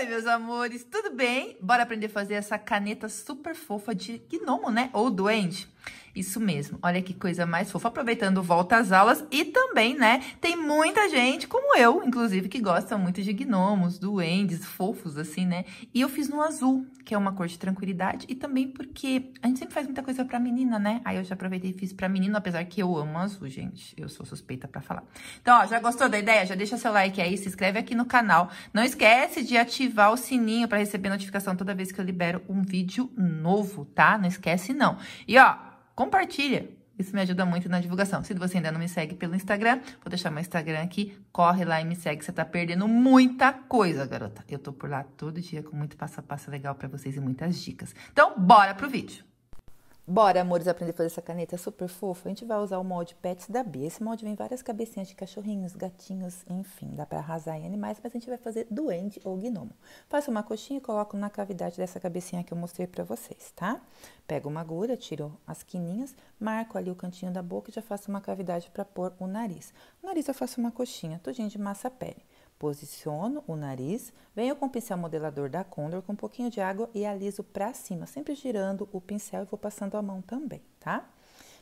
Oi, meus amores, tudo bem? Bora aprender a fazer essa caneta super fofa de gnomo, né? Ou duende? Isso mesmo. Olha que coisa mais fofa. Aproveitando volta às aulas e também, né, tem muita gente, como eu, inclusive, que gosta muito de gnomos, duendes, fofos, assim, né? E eu fiz no azul, que é uma cor de tranquilidade e também porque a gente sempre faz muita coisa pra menina, né? Aí eu já aproveitei e fiz pra menino, apesar que eu amo azul, gente. Eu sou suspeita pra falar. Então, ó, já gostou da ideia? Já deixa seu like aí, se inscreve aqui no canal. Não esquece de ativar o sininho pra receber notificação toda vez que eu libero um vídeo novo, tá? Não esquece, não. E, ó, compartilha. Isso me ajuda muito na divulgação. Se você ainda não me segue pelo Instagram, vou deixar meu Instagram aqui. Corre lá e me segue. Você tá perdendo muita coisa, garota. Eu tô por lá todo dia com muito passo a passo legal para vocês e muitas dicas. Então, bora pro vídeo. Bora, amores, aprender a fazer essa caneta é super fofa? A gente vai usar o molde Pets da Bia. Esse molde vem várias cabecinhas de cachorrinhos, gatinhos, enfim, dá para arrasar em animais, mas a gente vai fazer duende ou gnomo. Faço uma coxinha e coloco na cavidade dessa cabecinha que eu mostrei para vocês, tá? Pego uma agulha, tiro as quininhas, marco ali o cantinho da boca e já faço uma cavidade para pôr o nariz. O nariz eu faço uma coxinha, tudinho de massa pele. Posiciono o nariz, venho com o pincel modelador da Condor com um pouquinho de água e aliso para cima, sempre girando o pincel e vou passando a mão também, tá?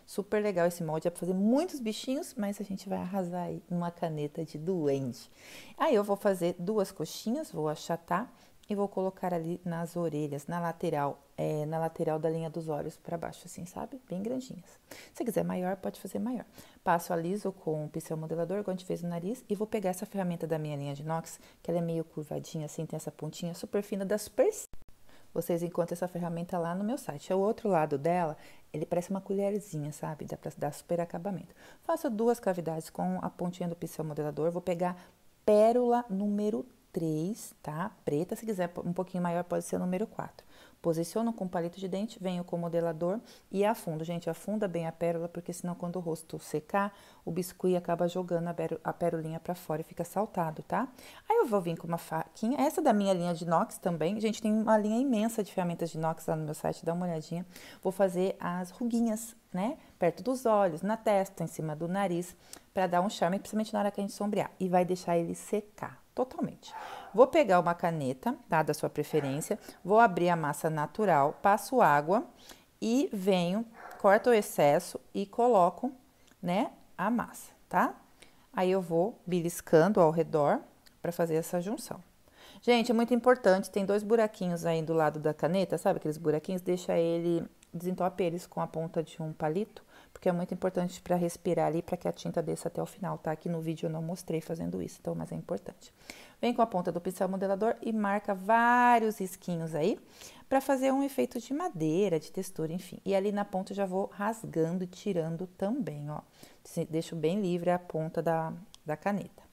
Super legal esse molde, é para fazer muitos bichinhos, mas a gente vai arrasar aí numa caneta de duende. Aí eu vou fazer duas coxinhas, vou achatar e vou colocar ali nas orelhas, na lateral, é, na lateral da linha dos olhos para baixo, assim, sabe? Bem grandinhas. Se quiser maior, pode fazer maior. Passo aliso com o pincel modelador, igual a gente fez no nariz, e vou pegar essa ferramenta da minha linha de inox, que ela é meio curvadinha, assim, tem essa pontinha super fina da Super Vocês encontram essa ferramenta lá no meu site. O outro lado dela, ele parece uma colherzinha, sabe? Dá para dar super acabamento. Faço duas cavidades com a pontinha do pincel modelador, vou pegar pérola número 3, tá? Preta, se quiser um pouquinho maior, pode ser o número 4. Posiciono com palito de dente, venho com o modelador e afundo. Gente, afunda bem a pérola, porque senão quando o rosto secar, o biscuit acaba jogando a pérolinha para fora e fica saltado, tá? Aí eu vou vir com uma faquinha, essa é da minha linha de inox também. Gente, tem uma linha imensa de ferramentas de inox lá no meu site, dá uma olhadinha. Vou fazer as ruguinhas, né? Perto dos olhos, na testa, em cima do nariz, para dar um charme, principalmente na hora que a gente sombrear. E vai deixar ele secar totalmente. Vou pegar uma caneta, tá? Da sua preferência, vou abrir a massa natural, passo água e venho, corto o excesso e coloco, né, a massa, tá? Aí eu vou beliscando ao redor para fazer essa junção. Gente, é muito importante, tem dois buraquinhos aí do lado da caneta, sabe aqueles buraquinhos? Deixa ele, desentope eles com a ponta de um palito, porque é muito importante para respirar ali, para que a tinta desça até o final, tá? Aqui no vídeo eu não mostrei fazendo isso, então, mas é importante. Vem com a ponta do pincel modelador e marca vários risquinhos aí, para fazer um efeito de madeira, de textura, enfim. E ali na ponta eu já vou rasgando e tirando também, ó. Deixo bem livre a ponta da, da caneta.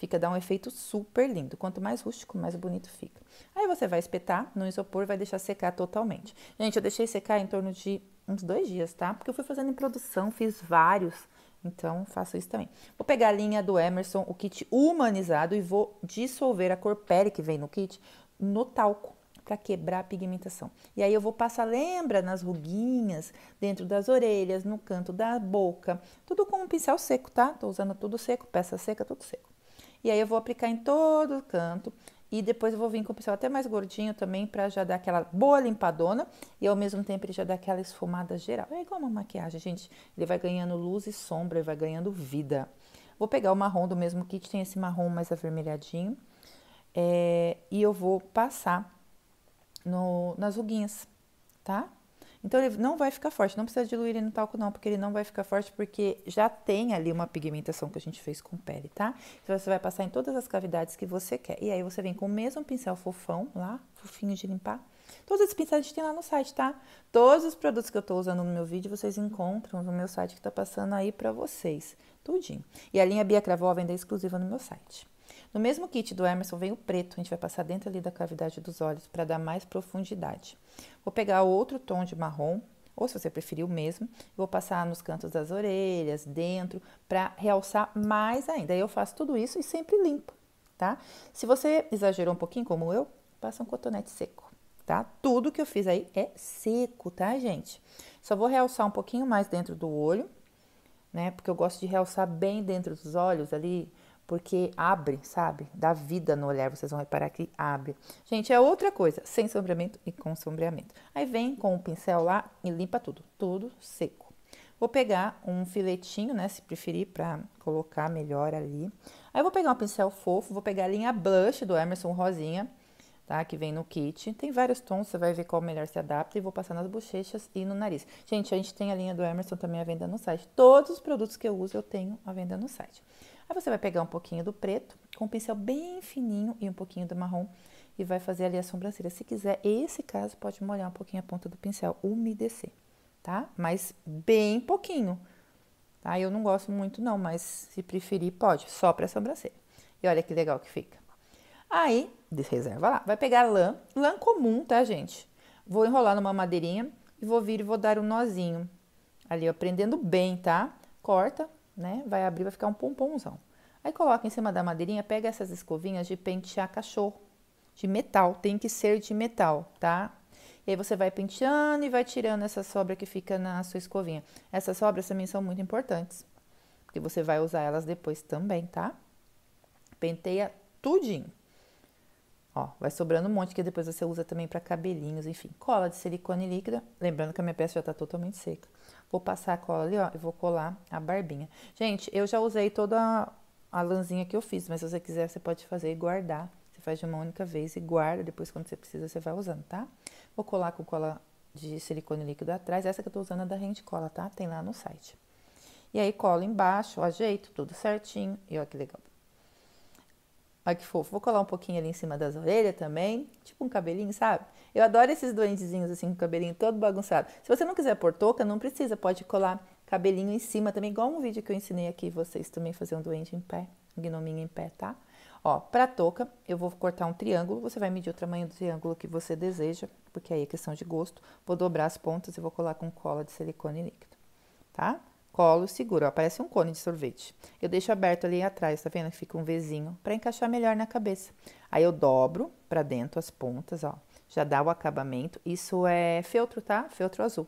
Fica, dá um efeito super lindo. Quanto mais rústico, mais bonito fica. Aí você vai espetar no isopor, vai deixar secar totalmente. Gente, eu deixei secar em torno de uns dois dias, tá? Porque eu fui fazendo em produção, fiz vários. Então, faço isso também. Vou pegar a linha do Emerson, o kit humanizado, e vou dissolver a cor pele que vem no kit no talco para quebrar a pigmentação. E aí eu vou passar, lembra, nas ruguinhas, dentro das orelhas, no canto da boca, tudo com um pincel seco, tá? Tô usando tudo seco, peça seca, tudo seco. E aí eu vou aplicar em todo canto. E depois eu vou vir com o pincel até mais gordinho também, pra já dar aquela boa limpadona. E ao mesmo tempo ele já dá aquela esfumada geral. É igual uma maquiagem, gente. Ele vai ganhando luz e sombra, ele vai ganhando vida. Vou pegar o marrom do mesmo kit, tem esse marrom mais avermelhadinho. É, e eu vou passar no, nas ruguinhas, tá? Então ele não vai ficar forte, não precisa diluir ele no talco não, porque ele não vai ficar forte porque já tem ali uma pigmentação que a gente fez com pele, tá? Então você vai passar em todas as cavidades que você quer. E aí você vem com o mesmo pincel fofão lá, fofinho de limpar. Todos esses pincéis a gente tem lá no site, tá? Todos os produtos que eu tô usando no meu vídeo vocês encontram no meu site que tá passando aí pra vocês, tudinho. E a linha Bia Cravó vende é exclusiva no meu site. No mesmo kit do Emerson vem o preto, a gente vai passar dentro ali da cavidade dos olhos para dar mais profundidade. Vou pegar outro tom de marrom, ou se você preferir o mesmo, vou passar nos cantos das orelhas, dentro, para realçar mais ainda. Eu faço tudo isso e sempre limpo, tá? Se você exagerou um pouquinho, como eu, passa um cotonete seco, tá? Tudo que eu fiz aí é seco, tá, gente? Só vou realçar um pouquinho mais dentro do olho, né? Porque eu gosto de realçar bem dentro dos olhos ali, porque abre, sabe? Dá vida no olhar, vocês vão reparar que abre. Gente, é outra coisa, sem sombreamento e com sombreamento. Aí vem com o pincel lá e limpa tudo, tudo seco. Vou pegar um filetinho, né, se preferir, para colocar melhor ali. Aí vou pegar um pincel fofo, vou pegar a linha blush do Emerson Rosinha, tá, que vem no kit. Tem vários tons, você vai ver qual melhor se adapta e vou passar nas bochechas e no nariz. Gente, a gente tem a linha do Emerson também à venda no site. Todos os produtos que eu uso eu tenho à venda no site. Aí você vai pegar um pouquinho do preto, com um pincel bem fininho e um pouquinho do marrom, e vai fazer ali a sobrancelha. Se quiser, esse caso, pode molhar um pouquinho a ponta do pincel, umedecer, tá? Mas bem pouquinho, tá? Eu não gosto muito não, mas se preferir, pode, só pra sobrancelha. E olha que legal que fica. Aí, reserva lá, vai pegar lã, lã comum, tá, gente? Vou enrolar numa madeirinha e vou vir e vou dar um nozinho. Ali, ó, prendendo bem, tá? Corta, né? Vai abrir, vai ficar um pomponzão. Aí coloca em cima da madeirinha, pega essas escovinhas de pentear cachorro, de metal, tem que ser de metal, tá? E aí você vai penteando e vai tirando essa sobra que fica na sua escovinha. Essas sobras também são muito importantes, porque você vai usar elas depois também, tá? Penteia tudinho. Ó, vai sobrando um monte que depois você usa também para cabelinhos, enfim. Cola de silicone líquida, lembrando que a minha peça já está totalmente seca. Vou passar a cola ali, ó, e vou colar a barbinha. Gente, eu já usei toda a lãzinha que eu fiz, mas se você quiser, você pode fazer e guardar. Você faz de uma única vez e guarda, depois quando você precisa, você vai usando, tá? Vou colar com cola de silicone líquido atrás, essa que eu tô usando é da Rende Cola, tá? Tem lá no site. E aí, cola embaixo, ajeito tudo certinho, e ó que legal. Olha que fofo. Vou colar um pouquinho ali em cima das orelhas também. Tipo um cabelinho, sabe? Eu adoro esses duendezinhos assim, com o cabelinho todo bagunçado. Se você não quiser pôr touca, não precisa. Pode colar cabelinho em cima também, igual um vídeo que eu ensinei aqui vocês também fazer um duende em pé, um gnominho em pé, tá? Ó, pra touca, eu vou cortar um triângulo. Você vai medir o tamanho do triângulo que você deseja, porque aí é questão de gosto. Vou dobrar as pontas e vou colar com cola de silicone líquido, tá? colo, seguro, ó, parece um cone de sorvete. Eu deixo aberto ali atrás, tá vendo? que Fica um Vzinho, para encaixar melhor na cabeça. Aí eu dobro para dentro as pontas, ó, já dá o acabamento. Isso é feltro, tá? Feltro azul.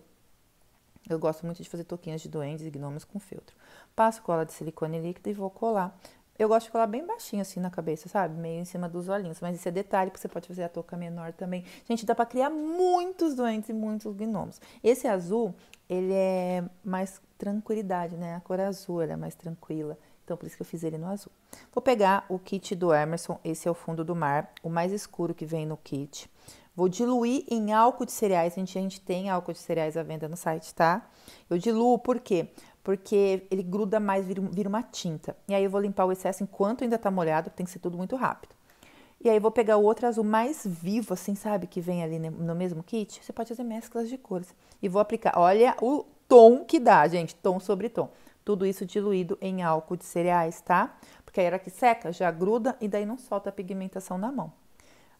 Eu gosto muito de fazer toquinhas de duendes e gnomos com feltro. Passo cola de silicone líquido e vou colar eu gosto de colar bem baixinho assim na cabeça, sabe? Meio em cima dos olhinhos. Mas esse é detalhe, porque você pode fazer a touca menor também. Gente, dá pra criar muitos doentes e muitos gnomos. Esse azul, ele é mais tranquilidade, né? A cor azul, ela é mais tranquila. Então, por isso que eu fiz ele no azul. Vou pegar o kit do Emerson, esse é o fundo do mar, o mais escuro que vem no kit. Vou diluir em álcool de cereais, gente, a gente tem álcool de cereais à venda no site, tá? Eu diluo por quê? Porque porque ele gruda mais, vira uma tinta. E aí eu vou limpar o excesso enquanto ainda tá molhado, tem que ser tudo muito rápido. E aí eu vou pegar o outro azul mais vivo, assim, sabe, que vem ali no mesmo kit. Você pode fazer mesclas de cores. E vou aplicar, olha o tom que dá, gente, tom sobre tom. Tudo isso diluído em álcool de cereais, tá? Porque aí era que seca, já gruda e daí não solta a pigmentação na mão.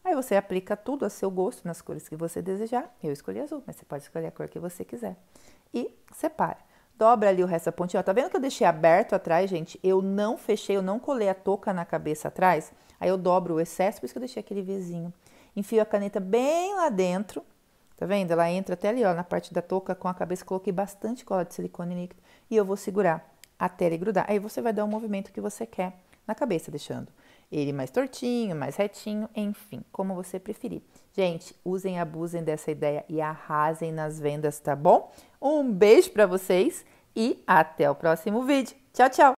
Aí você aplica tudo a seu gosto, nas cores que você desejar. Eu escolhi azul, mas você pode escolher a cor que você quiser. E separa dobra ali o resto da pontinha. Ó, tá vendo que eu deixei aberto atrás, gente? Eu não fechei, eu não colei a touca na cabeça atrás. Aí eu dobro o excesso, por isso que eu deixei aquele vizinho. Enfio a caneta bem lá dentro, tá vendo? Ela entra até ali, ó, na parte da touca com a cabeça. Coloquei bastante cola de silicone líquido e eu vou segurar até ele grudar. Aí você vai dar o movimento que você quer na cabeça, deixando ele mais tortinho, mais retinho, enfim, como você preferir. Gente, usem, abusem dessa ideia e arrasem nas vendas, tá bom? Um beijo para vocês e até o próximo vídeo. Tchau, tchau!